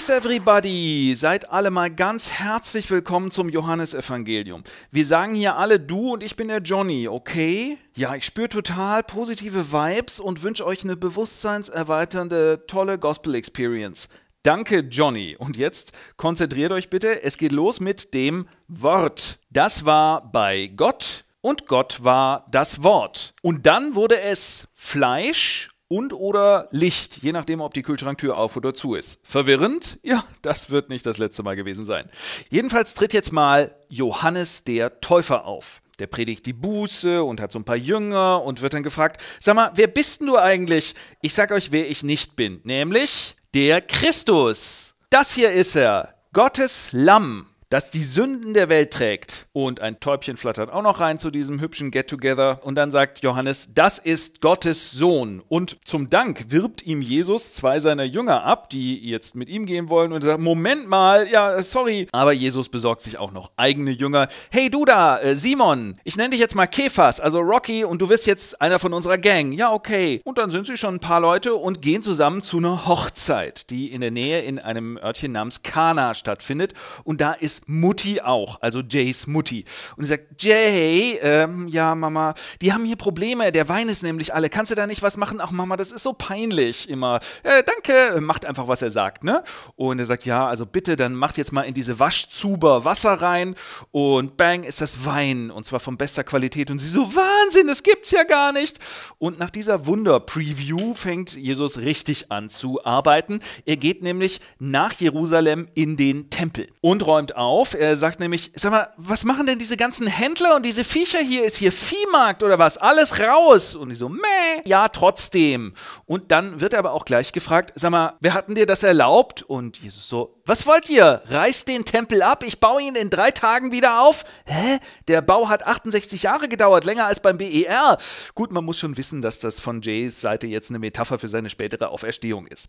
Nice everybody! Seid alle mal ganz herzlich willkommen zum Johannesevangelium. Wir sagen hier alle du und ich bin der Johnny, okay? Ja, ich spüre total positive Vibes und wünsche euch eine bewusstseinserweiternde, tolle Gospel Experience. Danke, Johnny. Und jetzt konzentriert euch bitte. Es geht los mit dem Wort. Das war bei Gott und Gott war das Wort. Und dann wurde es Fleisch und oder Licht, je nachdem, ob die Kühlschranktür auf oder zu ist. Verwirrend? Ja, das wird nicht das letzte Mal gewesen sein. Jedenfalls tritt jetzt mal Johannes der Täufer auf. Der predigt die Buße und hat so ein paar Jünger und wird dann gefragt, sag mal, wer bist denn du eigentlich? Ich sag euch, wer ich nicht bin, nämlich der Christus. Das hier ist er, Gottes Lamm das die Sünden der Welt trägt. Und ein Täubchen flattert auch noch rein zu diesem hübschen Get-Together. Und dann sagt Johannes, das ist Gottes Sohn. Und zum Dank wirbt ihm Jesus zwei seiner Jünger ab, die jetzt mit ihm gehen wollen. Und sagt, Moment mal, ja, sorry. Aber Jesus besorgt sich auch noch eigene Jünger. Hey du da, äh, Simon, ich nenne dich jetzt mal Kephas, also Rocky, und du bist jetzt einer von unserer Gang. Ja, okay. Und dann sind sie schon ein paar Leute und gehen zusammen zu einer Hochzeit, die in der Nähe in einem Örtchen namens Kana stattfindet. Und da ist Mutti auch, also Jays Mutti. Und sie sagt, Jay, ähm, ja Mama, die haben hier Probleme, der Wein ist nämlich alle, kannst du da nicht was machen? Ach Mama, das ist so peinlich immer. Äh, danke, macht einfach, was er sagt, ne? Und er sagt, ja, also bitte, dann macht jetzt mal in diese Waschzuber Wasser rein und bang, ist das Wein und zwar von bester Qualität. Und sie so, Wahnsinn, das gibt's ja gar nicht. Und nach dieser Wunder-Preview fängt Jesus richtig an zu arbeiten. Er geht nämlich nach Jerusalem in den Tempel und räumt auf, auf. Er sagt nämlich, sag mal, was machen denn diese ganzen Händler und diese Viecher hier? Ist hier Viehmarkt oder was? Alles raus! Und ich so, meh, ja, trotzdem. Und dann wird er aber auch gleich gefragt, sag mal, wer hat denn dir das erlaubt? Und Jesus so, was wollt ihr? Reißt den Tempel ab, ich baue ihn in drei Tagen wieder auf? Hä? Der Bau hat 68 Jahre gedauert, länger als beim BER. Gut, man muss schon wissen, dass das von Jays Seite jetzt eine Metapher für seine spätere Auferstehung ist.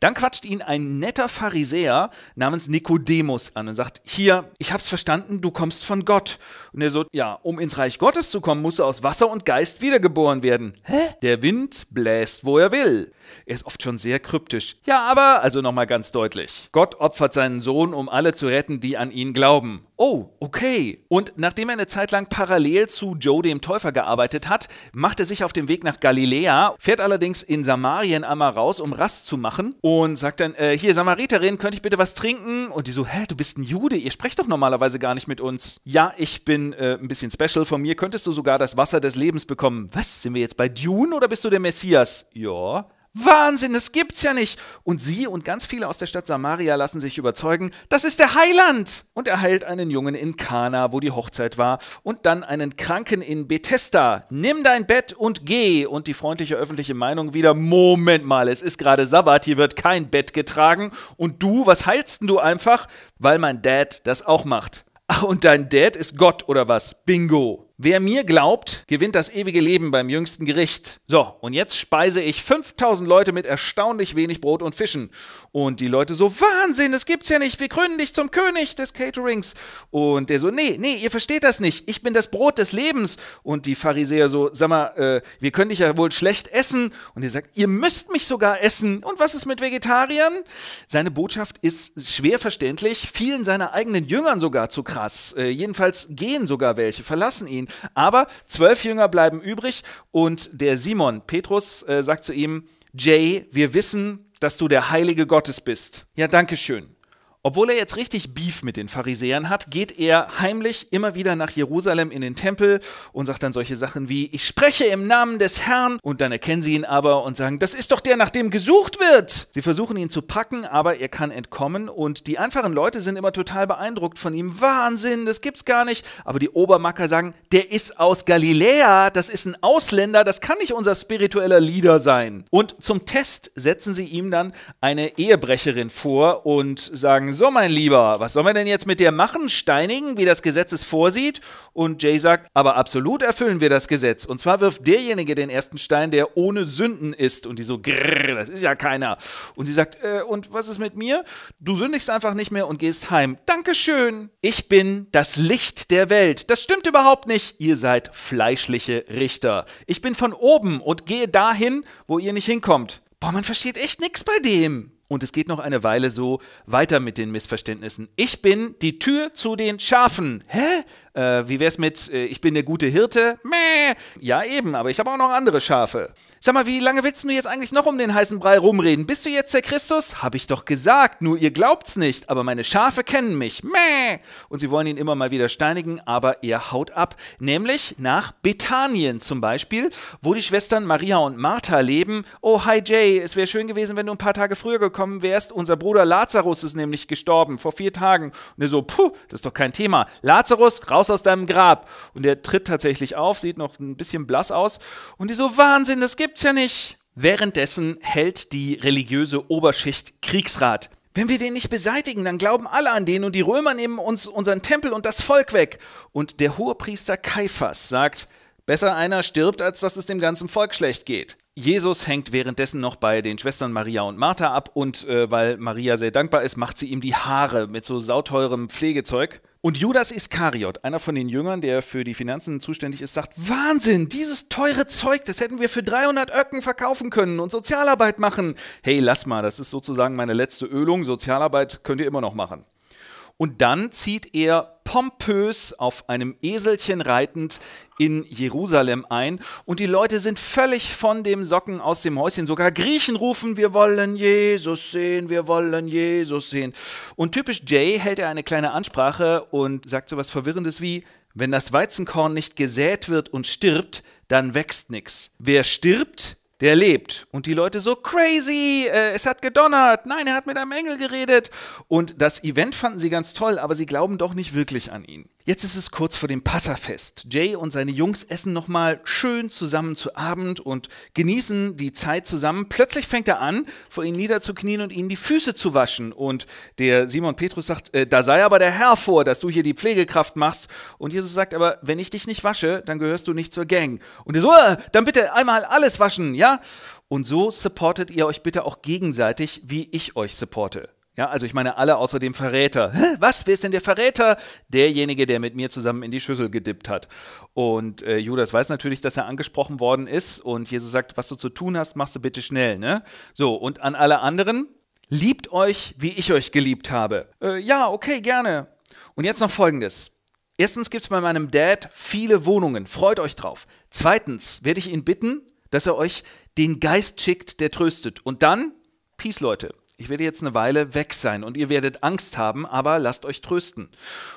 Dann quatscht ihn ein netter Pharisäer namens Nikodemus an und sagt: Hier, ich hab's verstanden, du kommst von Gott. Und er so: Ja, um ins Reich Gottes zu kommen, musst du aus Wasser und Geist wiedergeboren werden. Hä? Der Wind bläst, wo er will. Er ist oft schon sehr kryptisch. Ja, aber, also nochmal ganz deutlich: Gott opfert opfert seinen Sohn, um alle zu retten, die an ihn glauben. Oh, okay. Und nachdem er eine Zeit lang parallel zu Joe dem Täufer gearbeitet hat, macht er sich auf den Weg nach Galiläa, fährt allerdings in Samarien einmal raus, um Rast zu machen und sagt dann, äh, hier Samariterin, könnte ich bitte was trinken? Und die so, hä, du bist ein Jude, ihr sprecht doch normalerweise gar nicht mit uns. Ja, ich bin äh, ein bisschen special, von mir könntest du sogar das Wasser des Lebens bekommen. Was, sind wir jetzt bei Dune oder bist du der Messias? Ja. Wahnsinn, das gibt's ja nicht. Und sie und ganz viele aus der Stadt Samaria lassen sich überzeugen, das ist der Heiland. Und er heilt einen Jungen in Kana, wo die Hochzeit war, und dann einen Kranken in Bethesda. Nimm dein Bett und geh. Und die freundliche öffentliche Meinung wieder, Moment mal, es ist gerade Sabbat, hier wird kein Bett getragen. Und du, was heilst denn du einfach? Weil mein Dad das auch macht. Ach, und dein Dad ist Gott oder was? Bingo. Wer mir glaubt, gewinnt das ewige Leben beim jüngsten Gericht. So, und jetzt speise ich 5000 Leute mit erstaunlich wenig Brot und Fischen. Und die Leute so, Wahnsinn, das gibt's ja nicht, wir krönen dich zum König des Caterings. Und der so, nee, nee, ihr versteht das nicht, ich bin das Brot des Lebens. Und die Pharisäer so, sag mal, äh, wir können dich ja wohl schlecht essen. Und er sagt, ihr müsst mich sogar essen. Und was ist mit Vegetariern? Seine Botschaft ist schwer verständlich, vielen seiner eigenen Jüngern sogar zu krass. Äh, jedenfalls gehen sogar welche, verlassen ihn ihn. Aber zwölf Jünger bleiben übrig und der Simon Petrus äh, sagt zu ihm, Jay, wir wissen, dass du der Heilige Gottes bist. Ja, danke schön. Obwohl er jetzt richtig Beef mit den Pharisäern hat, geht er heimlich immer wieder nach Jerusalem in den Tempel und sagt dann solche Sachen wie, ich spreche im Namen des Herrn. Und dann erkennen sie ihn aber und sagen, das ist doch der, nach dem gesucht wird. Sie versuchen ihn zu packen, aber er kann entkommen. Und die einfachen Leute sind immer total beeindruckt von ihm. Wahnsinn, das gibt's gar nicht. Aber die Obermacker sagen, der ist aus Galiläa, das ist ein Ausländer, das kann nicht unser spiritueller Leader sein. Und zum Test setzen sie ihm dann eine Ehebrecherin vor und sagen, so mein Lieber, was sollen wir denn jetzt mit dir machen? Steinigen, wie das Gesetz es vorsieht? Und Jay sagt, aber absolut erfüllen wir das Gesetz. Und zwar wirft derjenige den ersten Stein, der ohne Sünden ist. Und die so, grrr, das ist ja keiner. Und sie sagt, äh, und was ist mit mir? Du sündigst einfach nicht mehr und gehst heim. Dankeschön. Ich bin das Licht der Welt. Das stimmt überhaupt nicht. Ihr seid fleischliche Richter. Ich bin von oben und gehe dahin, wo ihr nicht hinkommt. Boah, man versteht echt nichts bei dem. Und es geht noch eine Weile so weiter mit den Missverständnissen. Ich bin die Tür zu den Schafen. Hä? Äh, wie wär's mit, äh, ich bin der gute Hirte? Mäh. Ja, eben, aber ich habe auch noch andere Schafe. Sag mal, wie lange willst du jetzt eigentlich noch um den heißen Brei rumreden? Bist du jetzt der Christus? Hab ich doch gesagt, nur ihr glaubt's nicht, aber meine Schafe kennen mich. Mäh. Und sie wollen ihn immer mal wieder steinigen, aber er haut ab. Nämlich nach Bethanien zum Beispiel, wo die Schwestern Maria und Martha leben. Oh, hi Jay, es wäre schön gewesen, wenn du ein paar Tage früher gekommen wärst. Unser Bruder Lazarus ist nämlich gestorben vor vier Tagen. Und er so, puh, das ist doch kein Thema. Lazarus, raus raus aus deinem Grab. Und er tritt tatsächlich auf, sieht noch ein bisschen blass aus. Und die so, Wahnsinn, das gibt's ja nicht. Währenddessen hält die religiöse Oberschicht Kriegsrat. Wenn wir den nicht beseitigen, dann glauben alle an den und die Römer nehmen uns unseren Tempel und das Volk weg. Und der Hohepriester Kaiphas sagt, besser einer stirbt, als dass es dem ganzen Volk schlecht geht. Jesus hängt währenddessen noch bei den Schwestern Maria und Martha ab und äh, weil Maria sehr dankbar ist, macht sie ihm die Haare mit so sauteurem Pflegezeug. Und Judas Iskariot, einer von den Jüngern, der für die Finanzen zuständig ist, sagt, Wahnsinn, dieses teure Zeug, das hätten wir für 300 Öcken verkaufen können und Sozialarbeit machen. Hey, lass mal, das ist sozusagen meine letzte Ölung, Sozialarbeit könnt ihr immer noch machen. Und dann zieht er pompös auf einem Eselchen reitend in Jerusalem ein. Und die Leute sind völlig von dem Socken aus dem Häuschen. Sogar Griechen rufen, wir wollen Jesus sehen, wir wollen Jesus sehen. Und typisch Jay hält er eine kleine Ansprache und sagt so was Verwirrendes wie, wenn das Weizenkorn nicht gesät wird und stirbt, dann wächst nichts. Wer stirbt, der lebt. Und die Leute so crazy, äh, es hat gedonnert, nein, er hat mit einem Engel geredet. Und das Event fanden sie ganz toll, aber sie glauben doch nicht wirklich an ihn. Jetzt ist es kurz vor dem Passafest. Jay und seine Jungs essen nochmal schön zusammen zu Abend und genießen die Zeit zusammen. Plötzlich fängt er an, vor ihnen niederzuknien und ihnen die Füße zu waschen. Und der Simon Petrus sagt, äh, da sei aber der Herr vor, dass du hier die Pflegekraft machst. Und Jesus sagt aber, wenn ich dich nicht wasche, dann gehörst du nicht zur Gang. Und er so, äh, dann bitte einmal alles waschen, ja? Und so supportet ihr euch bitte auch gegenseitig, wie ich euch supporte. Ja, also ich meine alle außer dem Verräter. Hä, was? Wer ist denn der Verräter? Derjenige, der mit mir zusammen in die Schüssel gedippt hat. Und äh, Judas weiß natürlich, dass er angesprochen worden ist und Jesus sagt, was du zu tun hast, machst du bitte schnell. Ne? So, und an alle anderen, liebt euch, wie ich euch geliebt habe. Äh, ja, okay, gerne. Und jetzt noch Folgendes. Erstens gibt es bei meinem Dad viele Wohnungen, freut euch drauf. Zweitens werde ich ihn bitten, dass er euch den Geist schickt, der tröstet. Und dann, Peace, Leute. Ich werde jetzt eine Weile weg sein und ihr werdet Angst haben, aber lasst euch trösten.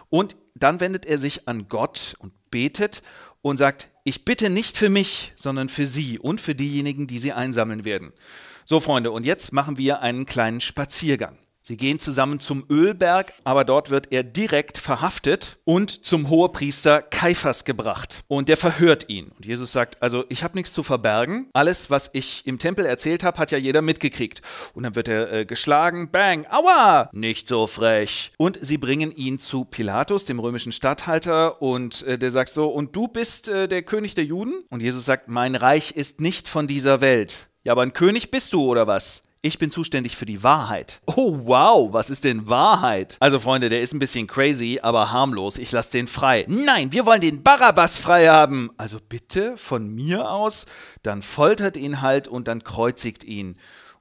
Und dann wendet er sich an Gott und betet und sagt, ich bitte nicht für mich, sondern für sie und für diejenigen, die sie einsammeln werden. So Freunde, und jetzt machen wir einen kleinen Spaziergang. Sie gehen zusammen zum Ölberg, aber dort wird er direkt verhaftet und zum Hohepriester Kaiphas gebracht. Und der verhört ihn. Und Jesus sagt, also ich habe nichts zu verbergen. Alles, was ich im Tempel erzählt habe, hat ja jeder mitgekriegt. Und dann wird er äh, geschlagen. Bang, aua, nicht so frech. Und sie bringen ihn zu Pilatus, dem römischen Statthalter. Und äh, der sagt so, und du bist äh, der König der Juden? Und Jesus sagt, mein Reich ist nicht von dieser Welt. Ja, aber ein König bist du oder was? Ich bin zuständig für die Wahrheit. Oh wow, was ist denn Wahrheit? Also Freunde, der ist ein bisschen crazy, aber harmlos. Ich lasse den frei. Nein, wir wollen den Barabbas frei haben. Also bitte von mir aus, dann foltert ihn halt und dann kreuzigt ihn.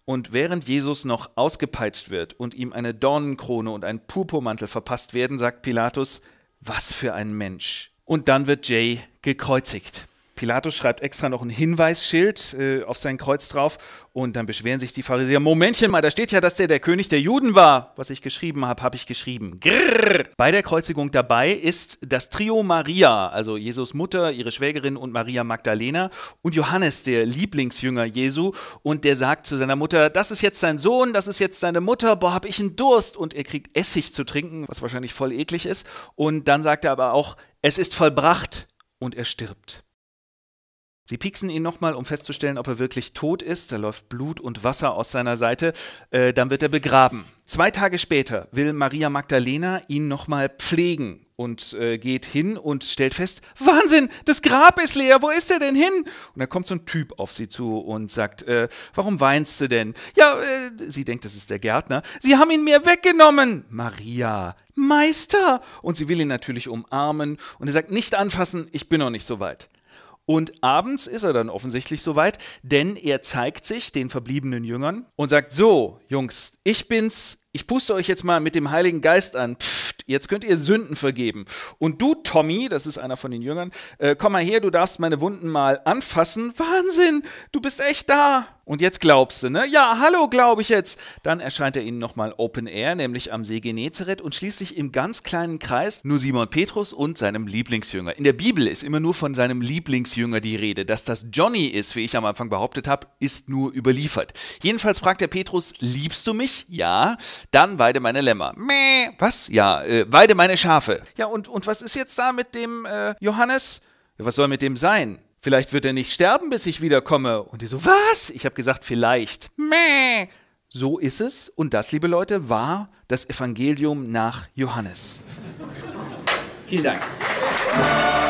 Und während Jesus noch ausgepeitscht wird und ihm eine Dornenkrone und ein Purpurmantel verpasst werden, sagt Pilatus, was für ein Mensch. Und dann wird Jay gekreuzigt. Pilatus schreibt extra noch ein Hinweisschild äh, auf sein Kreuz drauf und dann beschweren sich die Pharisäer, Momentchen mal, da steht ja, dass der der König der Juden war. Was ich geschrieben habe, habe ich geschrieben. Grrr. Bei der Kreuzigung dabei ist das Trio Maria, also Jesus Mutter, ihre Schwägerin und Maria Magdalena und Johannes, der Lieblingsjünger Jesu und der sagt zu seiner Mutter, das ist jetzt dein Sohn, das ist jetzt deine Mutter, boah, habe ich einen Durst und er kriegt Essig zu trinken, was wahrscheinlich voll eklig ist und dann sagt er aber auch, es ist vollbracht und er stirbt. Sie pieksen ihn nochmal, um festzustellen, ob er wirklich tot ist. Da läuft Blut und Wasser aus seiner Seite. Äh, dann wird er begraben. Zwei Tage später will Maria Magdalena ihn nochmal pflegen und äh, geht hin und stellt fest, Wahnsinn, das Grab ist leer, wo ist er denn hin? Und da kommt so ein Typ auf sie zu und sagt, äh, warum weinst du denn? Ja, äh, sie denkt, das ist der Gärtner. Sie haben ihn mir weggenommen. Maria, Meister. Und sie will ihn natürlich umarmen und er sagt, nicht anfassen, ich bin noch nicht so weit. Und abends ist er dann offensichtlich soweit, denn er zeigt sich den verbliebenen Jüngern und sagt: So, Jungs, ich bin's, ich puste euch jetzt mal mit dem Heiligen Geist an. Pff, Jetzt könnt ihr Sünden vergeben. Und du, Tommy, das ist einer von den Jüngern, äh, komm mal her, du darfst meine Wunden mal anfassen. Wahnsinn, du bist echt da. Und jetzt glaubst du, ne? Ja, hallo, glaube ich jetzt. Dann erscheint er ihnen nochmal Open Air, nämlich am See Genezareth und schließlich im ganz kleinen Kreis nur Simon Petrus und seinem Lieblingsjünger. In der Bibel ist immer nur von seinem Lieblingsjünger die Rede. Dass das Johnny ist, wie ich am Anfang behauptet habe, ist nur überliefert. Jedenfalls fragt der Petrus, liebst du mich? Ja. Dann weide meine Lämmer. Meh. Was? Ja, äh, äh, weide meine Schafe. Ja, und, und was ist jetzt da mit dem äh, Johannes? was soll mit dem sein? Vielleicht wird er nicht sterben, bis ich wiederkomme. Und die so, was? Ich habe gesagt, vielleicht. Meh. So ist es. Und das, liebe Leute, war das Evangelium nach Johannes. Vielen Dank. Applaus